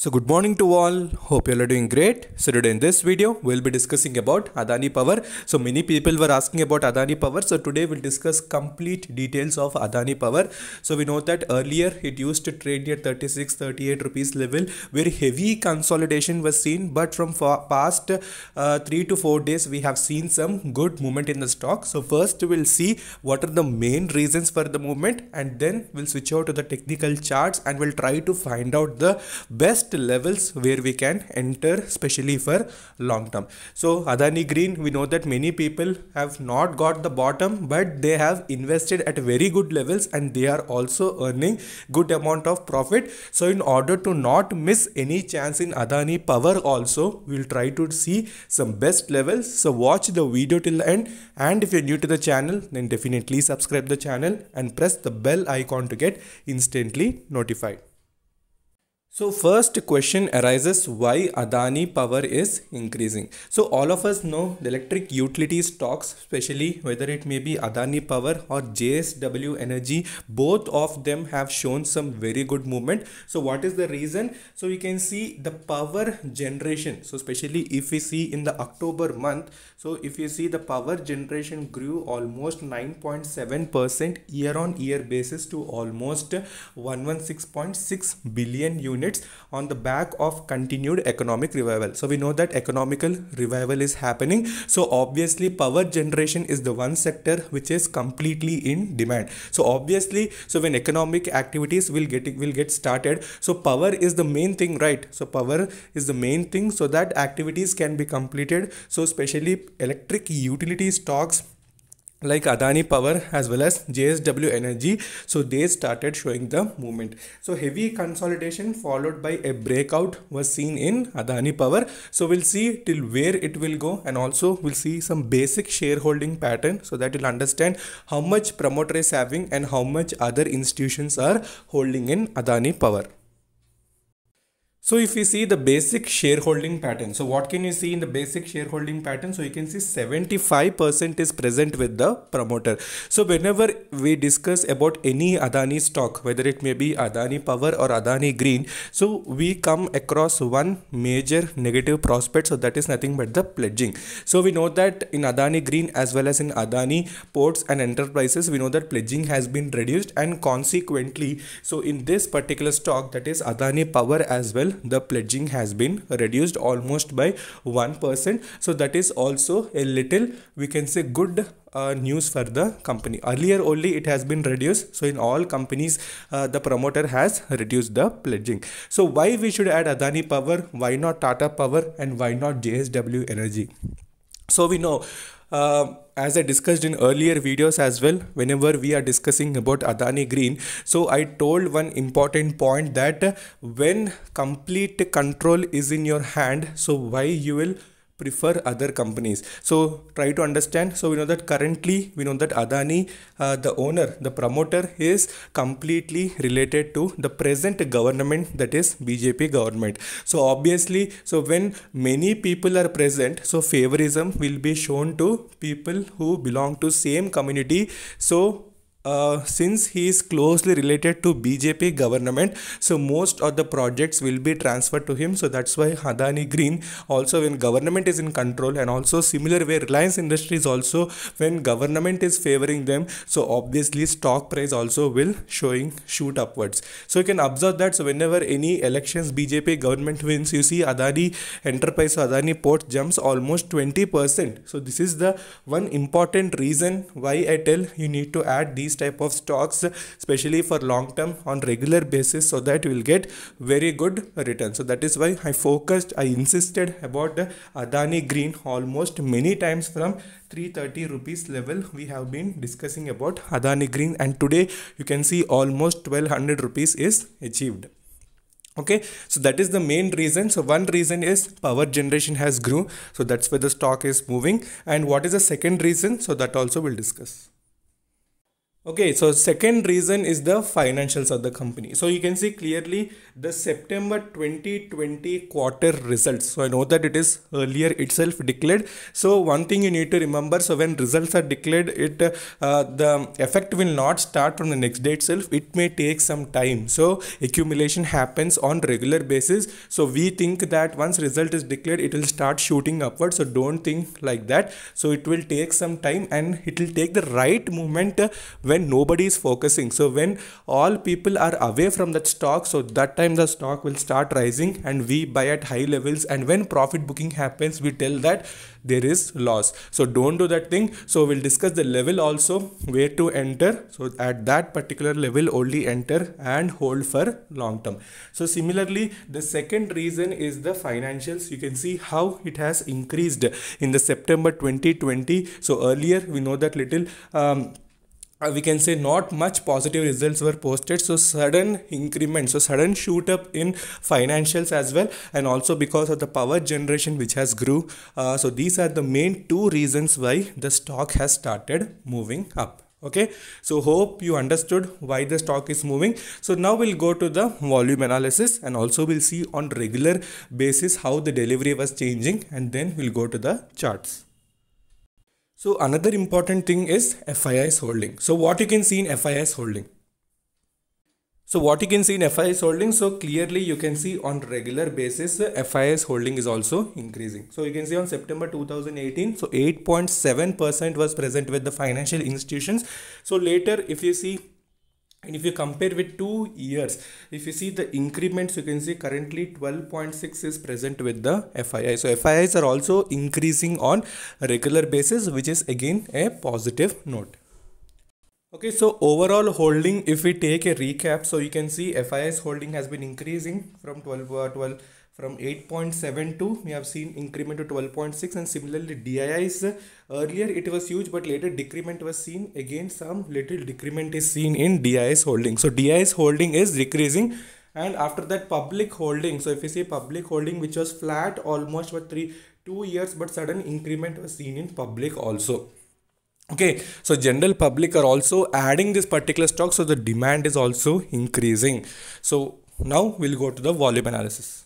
So good morning to all. Hope you all are doing great. So today in this video, we'll be discussing about Adani Power. So many people were asking about Adani Power. So today we'll discuss complete details of Adani Power. So we know that earlier it used to trade at 36, 38 rupees level where heavy consolidation was seen. But from past uh, three to four days, we have seen some good movement in the stock. So first we'll see what are the main reasons for the movement and then we'll switch over to the technical charts and we'll try to find out the best levels where we can enter especially for long term so adani green we know that many people have not got the bottom but they have invested at very good levels and they are also earning good amount of profit so in order to not miss any chance in adani power also we'll try to see some best levels so watch the video till the end and if you're new to the channel then definitely subscribe the channel and press the bell icon to get instantly notified so first question arises why Adani power is increasing. So all of us know the electric utility stocks, especially whether it may be Adani power or JSW energy, both of them have shown some very good movement. So what is the reason? So we can see the power generation. So especially if we see in the October month, so if you see the power generation grew almost 9.7% year on year basis to almost 116.6 billion units on the back of continued economic revival. So we know that economical revival is happening. So obviously power generation is the one sector which is completely in demand. So obviously, so when economic activities will get will get started, so power is the main thing, right? So power is the main thing so that activities can be completed. So especially electric utility stocks like Adani Power as well as JSW Energy. So they started showing the movement. So heavy consolidation followed by a breakout was seen in Adani Power. So we'll see till where it will go and also we'll see some basic shareholding pattern so that you'll understand how much promoter is having and how much other institutions are holding in Adani Power. So if we see the basic shareholding pattern, so what can you see in the basic shareholding pattern? So you can see 75% is present with the promoter. So whenever we discuss about any Adani stock, whether it may be Adani Power or Adani Green, so we come across one major negative prospect. So that is nothing but the pledging. So we know that in Adani Green as well as in Adani Ports and Enterprises, we know that pledging has been reduced and consequently, so in this particular stock that is Adani Power as well, the pledging has been reduced almost by 1%. So that is also a little, we can say, good uh, news for the company. Earlier only it has been reduced. So in all companies, uh, the promoter has reduced the pledging. So why we should add Adani Power? Why not Tata Power? And why not JSW Energy? So we know uh, as I discussed in earlier videos as well, whenever we are discussing about Adani Green, so I told one important point that when complete control is in your hand, so why you will prefer other companies so try to understand so we know that currently we know that adani uh, the owner the promoter is completely related to the present government that is bjp government so obviously so when many people are present so favorism will be shown to people who belong to same community so uh, since he is closely related to BJP government so most of the projects will be transferred to him so that's why Hadani Green also when government is in control and also similar way Reliance Industries also when government is favoring them so obviously stock price also will showing shoot upwards so you can observe that so whenever any elections BJP government wins you see Adani enterprise Adani port jumps almost 20% so this is the one important reason why I tell you need to add these these type of stocks especially for long term on regular basis so that you will get very good return so that is why i focused i insisted about the adani green almost many times from 330 rupees level we have been discussing about adani green and today you can see almost 1200 rupees is achieved okay so that is the main reason so one reason is power generation has grew so that's where the stock is moving and what is the second reason so that also we'll discuss Okay, so second reason is the financials of the company. So you can see clearly the September 2020 quarter results. So I know that it is earlier itself declared. So one thing you need to remember. So when results are declared, it uh, the effect will not start from the next day itself. It may take some time. So accumulation happens on regular basis. So we think that once result is declared, it will start shooting upward. So don't think like that. So it will take some time and it will take the right moment when uh, when nobody is focusing so when all people are away from that stock so that time the stock will start rising and we buy at high levels and when profit booking happens we tell that there is loss so don't do that thing so we'll discuss the level also where to enter so at that particular level only enter and hold for long term so similarly the second reason is the financials you can see how it has increased in the september 2020 so earlier we know that little um, uh, we can say not much positive results were posted so sudden increment so sudden shoot up in financials as well and also because of the power generation which has grew uh, so these are the main two reasons why the stock has started moving up okay so hope you understood why the stock is moving so now we'll go to the volume analysis and also we'll see on regular basis how the delivery was changing and then we'll go to the charts so another important thing is FII's holding. So what you can see in FII's holding. So what you can see in FII's holding, so clearly you can see on regular basis FII's holding is also increasing. So you can see on September 2018, so 8.7% was present with the financial institutions. So later if you see and if you compare with two years if you see the increments you can see currently 12.6 is present with the fii so fiis are also increasing on regular basis which is again a positive note okay so overall holding if we take a recap so you can see fis holding has been increasing from 12 uh, 12 from 8.72 we have seen increment to 12.6 and similarly DII's uh, earlier it was huge but later decrement was seen again some little decrement is seen in DII's holding so DII's holding is decreasing and after that public holding so if you see public holding which was flat almost for three two years but sudden increment was seen in public also okay so general public are also adding this particular stock so the demand is also increasing so now we'll go to the volume analysis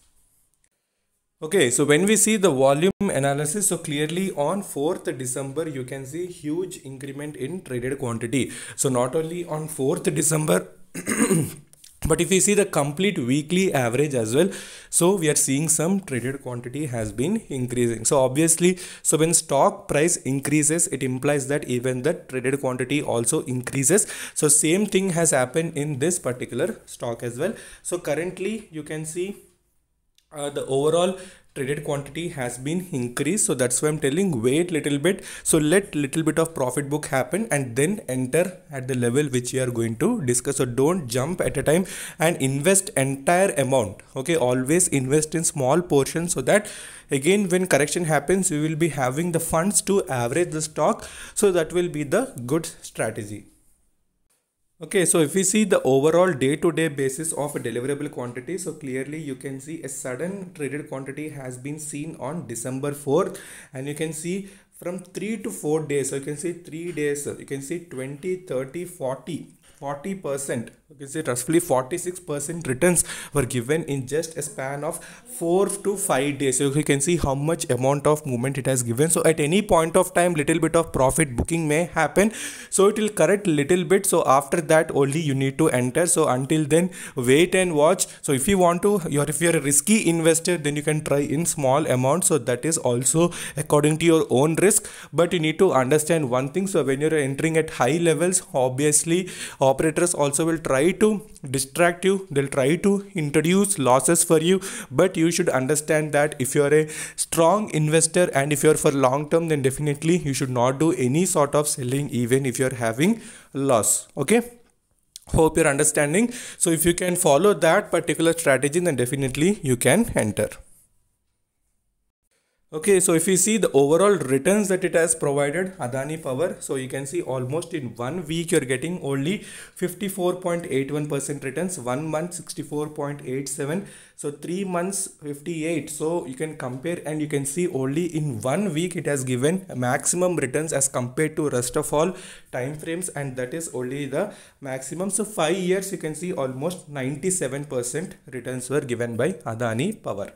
Okay, so when we see the volume analysis, so clearly on 4th December, you can see huge increment in traded quantity. So not only on 4th December, but if you see the complete weekly average as well so we are seeing some traded quantity has been increasing so obviously so when stock price increases it implies that even the traded quantity also increases so same thing has happened in this particular stock as well so currently you can see uh, the overall traded quantity has been increased so that's why i'm telling wait little bit so let little bit of profit book happen and then enter at the level which you are going to discuss so don't jump at a time and invest entire amount okay always invest in small portions so that again when correction happens you will be having the funds to average the stock so that will be the good strategy Okay, so if we see the overall day-to-day -day basis of a deliverable quantity, so clearly you can see a sudden traded quantity has been seen on December 4th and you can see from 3 to 4 days, so you can see 3 days, you can see 20, 30, 40 40% okay so roughly 46% returns were given in just a span of 4 to 5 days so you can see how much amount of movement it has given so at any point of time little bit of profit booking may happen so it will correct little bit so after that only you need to enter so until then wait and watch so if you want to you if you're a risky investor then you can try in small amount so that is also according to your own risk but you need to understand one thing so when you're entering at high levels obviously operators also will try to distract you they'll try to introduce losses for you but you should understand that if you are a strong investor and if you are for long term then definitely you should not do any sort of selling even if you are having loss okay hope you're understanding so if you can follow that particular strategy then definitely you can enter Okay, so if you see the overall returns that it has provided Adani Power, so you can see almost in one week you're getting only 54.81% returns, one month 64.87, so three months 58. So you can compare and you can see only in one week it has given maximum returns as compared to rest of all time frames and that is only the maximum. So five years you can see almost 97% returns were given by Adani Power.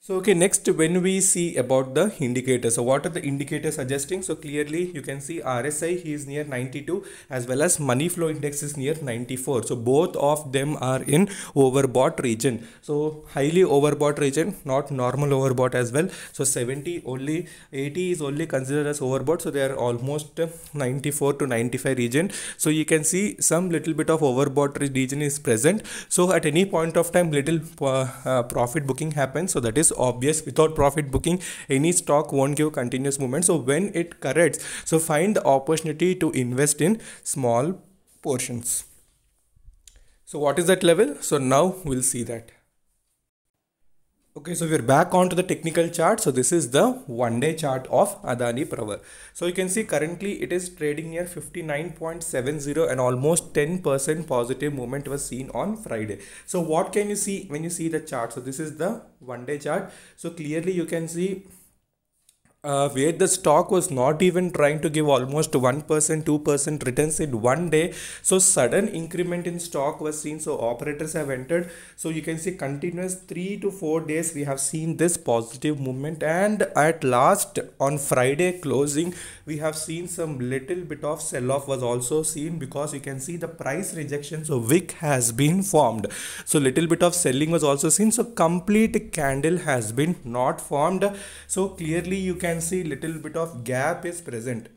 So okay, next when we see about the indicators, so what are the indicators suggesting? So clearly you can see RSI he is near 92 as well as money flow index is near 94. So both of them are in overbought region. So highly overbought region, not normal overbought as well. So 70 only 80 is only considered as overbought. So they are almost 94 to 95 region. So you can see some little bit of overbought region is present. So at any point of time little uh, uh, profit booking happens. So that is is obvious without profit booking any stock won't give continuous movement so when it corrects so find the opportunity to invest in small portions so what is that level so now we'll see that Okay, so we're back onto the technical chart. So this is the one day chart of Adani Power. So you can see currently it is trading near 59.70 and almost 10% positive movement was seen on Friday. So what can you see when you see the chart? So this is the one day chart. So clearly you can see uh, where the stock was not even trying to give almost 1%, 2% returns in one day. So sudden increment in stock was seen. So operators have entered. So you can see continuous three to four days we have seen this positive movement. And at last on Friday closing, we have seen some little bit of sell-off was also seen because you can see the price rejection. So wick has been formed. So little bit of selling was also seen. So complete candle has been not formed. So clearly you can can see little bit of gap is present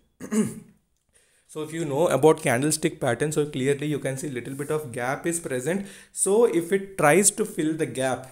so if you know about candlestick pattern so clearly you can see little bit of gap is present so if it tries to fill the gap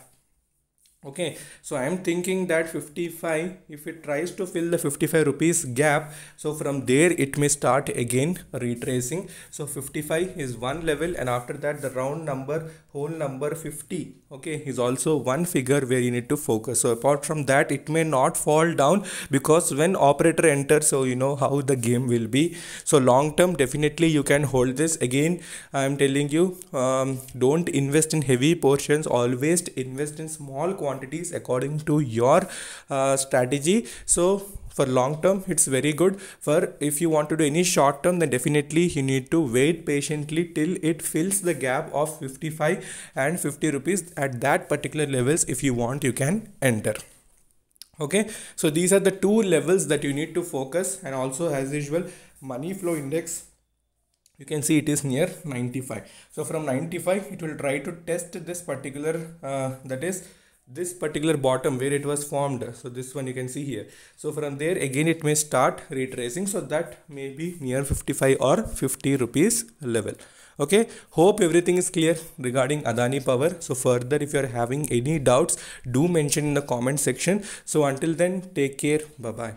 okay so i am thinking that 55 if it tries to fill the 55 rupees gap so from there it may start again retracing so 55 is one level and after that the round number whole number 50 okay is also one figure where you need to focus so apart from that it may not fall down because when operator enters so you know how the game will be so long term definitely you can hold this again i am telling you um, don't invest in heavy portions always invest in small quantities quantities according to your uh, strategy so for long term it's very good for if you want to do any short term then definitely you need to wait patiently till it fills the gap of 55 and 50 rupees at that particular levels if you want you can enter okay so these are the two levels that you need to focus and also as usual money flow index you can see it is near 95 so from 95 it will try to test this particular uh, that is this particular bottom where it was formed so this one you can see here so from there again it may start retracing so that may be near 55 or 50 rupees level okay hope everything is clear regarding adani power so further if you are having any doubts do mention in the comment section so until then take care bye bye